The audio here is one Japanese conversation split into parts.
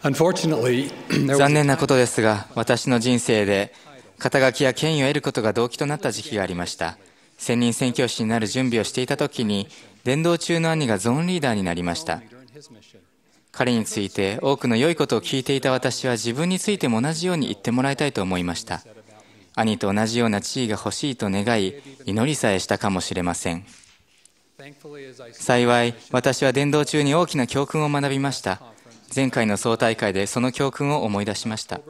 残念なことですが、私の人生で、肩書きや権威を得ることが動機となった時期がありました。専任宣教師になる準備をしていた時に、伝道中の兄がゾーンリーダーになりました。彼について多くの良いことを聞いていた私は自分についても同じように言ってもらいたいと思いました。兄と同じような地位が欲しいと願い、祈りさえしたかもしれません。幸い、私は伝道中に大きな教訓を学びました。前回の総大会でその教訓を思い出しました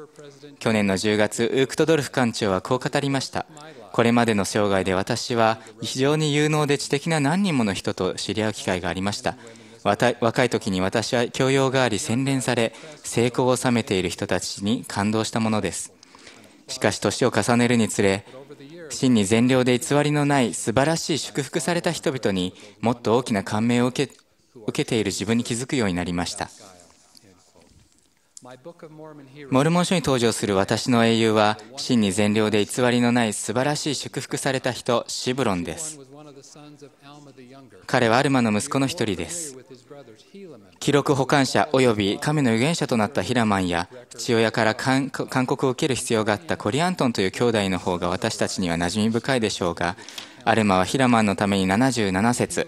去年の10月ウークトドルフ館長はこう語りましたこれまでの生涯で私は非常に有能で知的な何人もの人と知り合う機会がありました若い時に私は教養があり洗練され成功を収めている人たちに感動したものですしかし年を重ねるにつれ真に善良で偽りのない素晴らしい祝福された人々にもっと大きな感銘を受けている自分に気づくようになりましたモルモン書に登場する私の英雄は、真に善良で偽りのない素晴らしい祝福された人、シブロンです。彼はアルマの息子の一人です。記録保管者及び神の預言者となったヒラマンや、父親から勧告を受ける必要があったコリアントンという兄弟の方が私たちには馴染み深いでしょうが、アルマはヒラマンのために77節、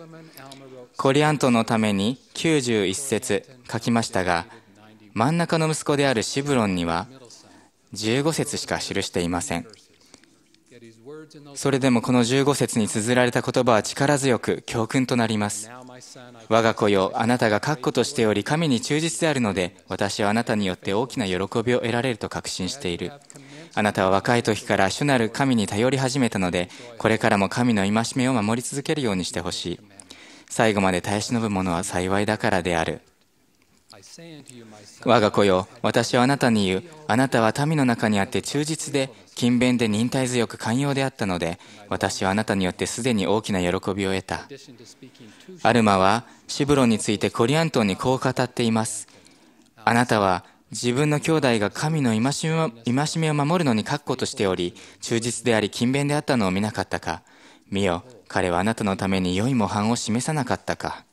コリアントンのために91節書きましたが、真ん中の息子であるシブロンには15節しか記していませんそれでもこの15節に綴られた言葉は力強く教訓となります我が子よあなたが確固としており神に忠実であるので私はあなたによって大きな喜びを得られると確信しているあなたは若い時から主なる神に頼り始めたのでこれからも神の戒めを守り続けるようにしてほしい最後まで耐え忍ぶ者は幸いだからである我が子よ、私はあなたに言う、あなたは民の中にあって忠実で、勤勉で忍耐強く寛容であったので、私はあなたによってすでに大きな喜びを得た。アルマは、シブロンについてコリアントンにこう語っています。あなたは、自分の兄弟が神の戒めを守るのに確固としており、忠実であり勤勉であったのを見なかったか。見よ、彼はあなたのために良い模範を示さなかったか。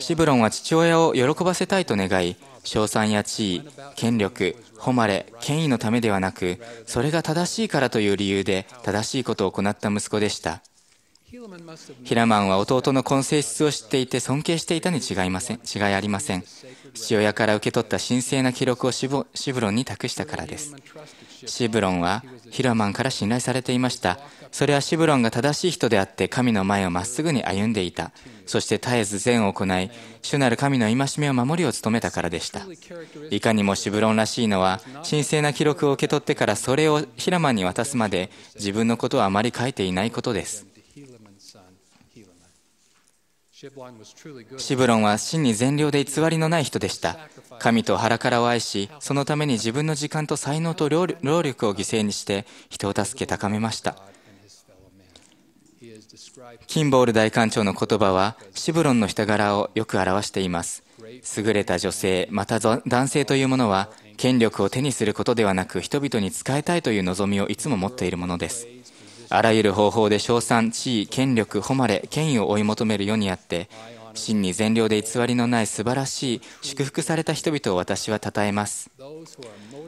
シブロンは父親を喜ばせたいと願い、賞賛や地位、権力、誉れ、権威のためではなく、それが正しいからという理由で正しいことを行った息子でした。ヒラマンは弟の混性質を知っていて尊敬していたに違いません違いありません。父親から受け取った神聖な記録をシブロンに託したからです。シブロンはヒロマンから信頼されていました。それはシブロンが正しい人であって神の前をまっすぐに歩んでいた。そして絶えず善を行い、主なる神の戒めを守りを務めたからでした。いかにもシブロンらしいのは、神聖な記録を受け取ってからそれをヒラマンに渡すまで自分のことはあまり書いていないことです。シブロンは真に善良で偽りのない人でした。神と腹からを愛し、そのために自分の時間と才能と労力を犠牲にして、人を助け高めました。キンボール大官長の言葉は、シブロンの人柄をよく表しています。優れた女性、また男性というものは、権力を手にすることではなく、人々に仕えたいという望みをいつも持っているものです。あらゆる方法で称賛、地位、権力、誉れ、権威を追い求める世にあって、真に善良で偽りのない素晴らしい、祝福された人々を私は称えます。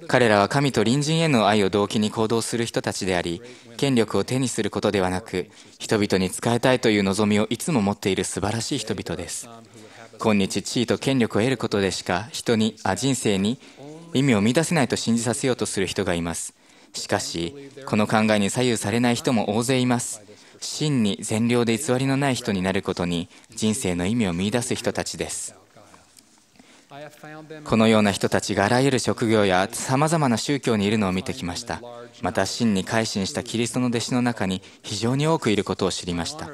彼らは神と隣人への愛を動機に行動する人たちであり、権力を手にすることではなく、人々に仕えたいという望みをいつも持っている素晴らしい人々です。今日、地位と権力を得ることでしか、人に、あ、人生に、意味を見出せないと信じさせようとする人がいます。しかしこの考えに左右されない人も大勢います真に善良で偽りのない人になることに人生の意味を見いだす人たちですこのような人たちがあらゆる職業やさまざまな宗教にいるのを見てきましたまた真に改心したキリストの弟子の中に非常に多くいることを知りました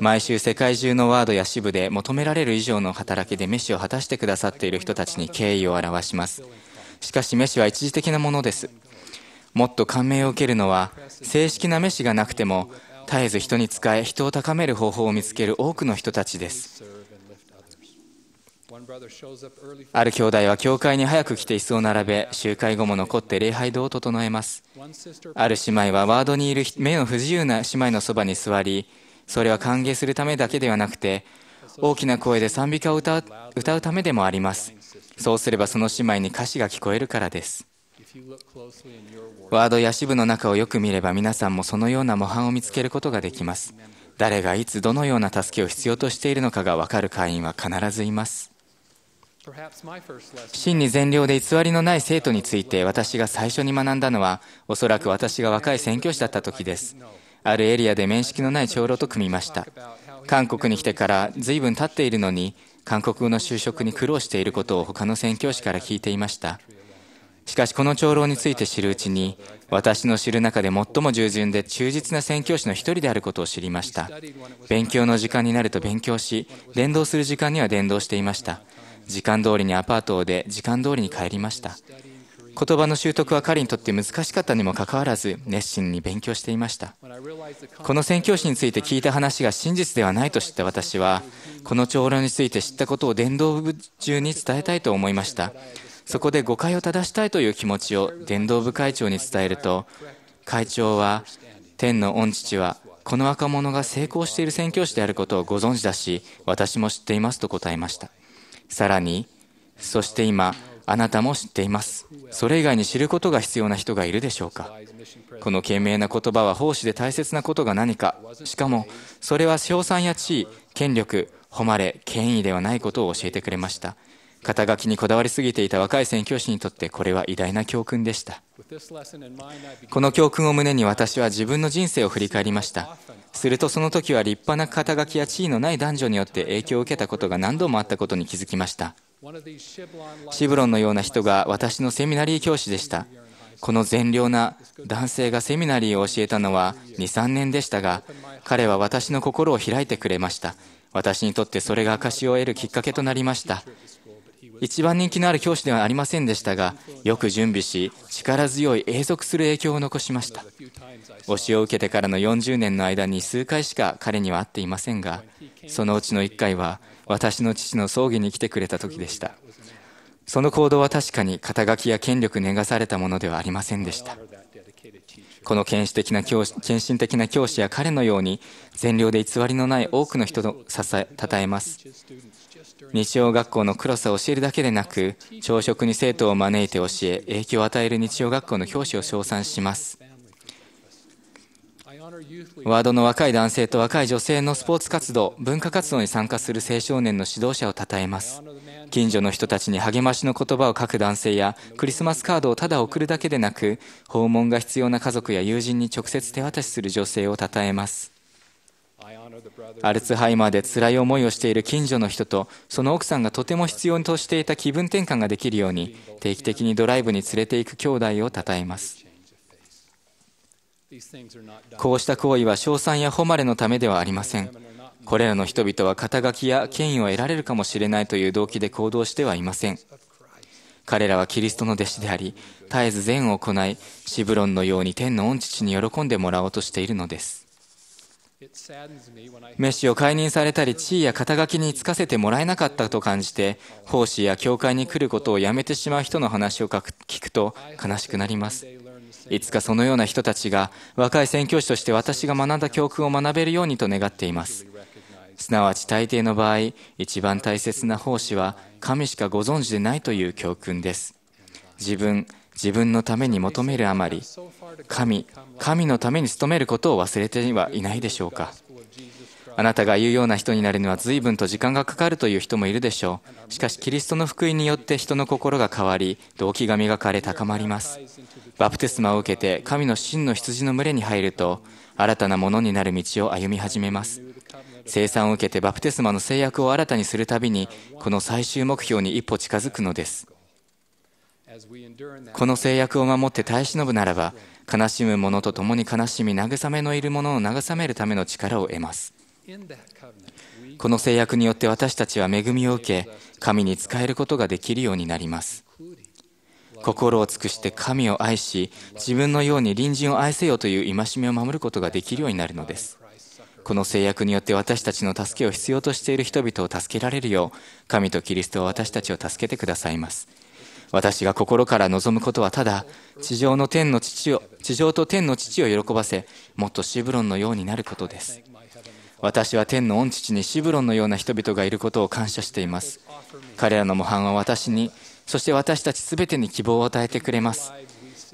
毎週世界中のワードや支部で求められる以上の働きで飯を果たしてくださっている人たちに敬意を表しますしかし飯は一時的なものですもっと感銘を受けるのは正式な飯がなくても絶えず人に仕え人を高める方法を見つける多くの人たちですある兄弟は教会に早く来て椅子を並べ集会後も残って礼拝堂を整えますある姉妹はワードにいる目の不自由な姉妹のそばに座りそれは歓迎するためだけではなくて大きな声で賛美歌を歌うためでもありますそうすればその姉妹に歌詞が聞こえるからですワードや支部の中をよく見れば皆さんもそのような模範を見つけることができます。誰がいつどのような助けを必要としているのかが分かる会員は必ずいます。真に善良で偽りのない生徒について私が最初に学んだのは、おそらく私が若い宣教師だった時です。あるエリアで面識のない長老と組みました。韓国に来てから随分経っているのに、韓国語の就職に苦労していることを他の宣教師から聞いていました。しかしこの長老について知るうちに、私の知る中で最も従順で忠実な宣教師の一人であることを知りました。勉強の時間になると勉強し、伝道する時間には伝道していました。時間通りにアパートを出、時間通りに帰りました。言葉の習得は彼にとって難しかったにもかかわらず熱心に勉強していましたこの宣教師について聞いた話が真実ではないと知った私はこの長老について知ったことを伝道部中に伝えたいと思いましたそこで誤解を正したいという気持ちを伝道部会長に伝えると、会長は、天の御父は、この若者が成功している宣教師であることをご存知だし、私も知っていますと答えました。さらに、そして今、あなたも知っています。それ以外に知ることが必要な人がいるでしょうか。この賢明な言葉は奉仕で大切なことが何か、しかも、それは称賛や地位、権力、誉れ、権威ではないことを教えてくれました。肩書きにこだわりすぎていた若い宣教師にとってこれは偉大な教訓でしたこの教訓を胸に私は自分の人生を振り返りましたするとその時は立派な肩書きや地位のない男女によって影響を受けたことが何度もあったことに気づきましたシブロンのような人が私のセミナリー教師でしたこの善良な男性がセミナリーを教えたのは23年でしたが彼は私の心を開いてくれました私にとってそれが証しを得るきっかけとなりました一番人気のある教師ではありませんでしたが、よく準備し、力強い永続する影響を残しました。教えを受けてからの40年の間に数回しか彼には会っていませんが、そのうちの1回は、私の父の葬儀に来てくれた時でした。その行動は確かに肩書きや権力に願されたものではありませんでした。この献身的な教師献身的な教師や彼のように善良で偽りのない多くの人と支ええます日曜学校の黒さを教えるだけでなく朝食に生徒を招いて教え影響を与える日曜学校の教師を称賛しますワードの若い男性と若い女性のスポーツ活動文化活動に参加する青少年の指導者をたたえます近所の人たちに励ましの言葉を書く男性やクリスマスカードをただ送るだけでなく訪問が必要な家族や友人に直接手渡しする女性をたたえますアルツハイマーで辛い思いをしている近所の人とその奥さんがとても必要としていた気分転換ができるように定期的にドライブに連れて行く兄弟をたたえますこうした行為は称賛や誉れのためではありませんこれらの人々は肩書きや権威を得られるかもしれないという動機で行動してはいません彼らはキリストの弟子であり絶えず善を行いシブロンのように天の御父に喜んでもらおうとしているのですメッシを解任されたり地位や肩書きに就かせてもらえなかったと感じて奉仕や教会に来ることをやめてしまう人の話を聞くと悲しくなりますいつかそのような人たちが若い宣教師として私が学んだ教訓を学べるようにと願っていますすなわち大抵の場合一番大切な奉仕は神しかご存知でないという教訓です自分自分のために求めるあまり神神のために努めることを忘れてはいないでしょうかあなたが言うような人になるには随分と時間がかかるという人もいるでしょうしかしキリストの福音によって人の心が変わり動機が磨かれ高まりますバプテスマを受けて神の真の羊の群れに入ると新たなものになる道を歩み始めます生産を受けてバプテスマの制約を新たにするたびにこの最終目標に一歩近づくのですこの制約を守って耐え忍ぶならば悲しむ者と共に悲しみ慰めのいる者を慰めるための力を得ますこの制約によって私たちは恵みを受け神に仕えることができるようになります心を尽くして神を愛し自分のように隣人を愛せよという戒めを守ることができるようになるのですこの制約によって私たちの助けを必要としている人々を助けられるよう神とキリストは私たちを助けてくださいます私が心から望むことはただ、地上の天の父を、地上と天の父を喜ばせ、もっとシブロンのようになることです。私は天の御父にシブロンのような人々がいることを感謝しています。彼らの模範は私に、そして私たち全てに希望を与えてくれます。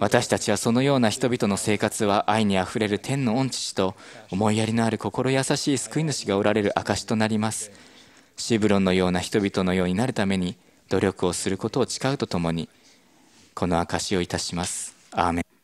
私たちはそのような人々の生活は愛にあふれる天の御父と思いやりのある心優しい救い主がおられる証となります。シブロンのような人々のようになるために、努力をすることを誓うとともにこの証しをいたします。アーメン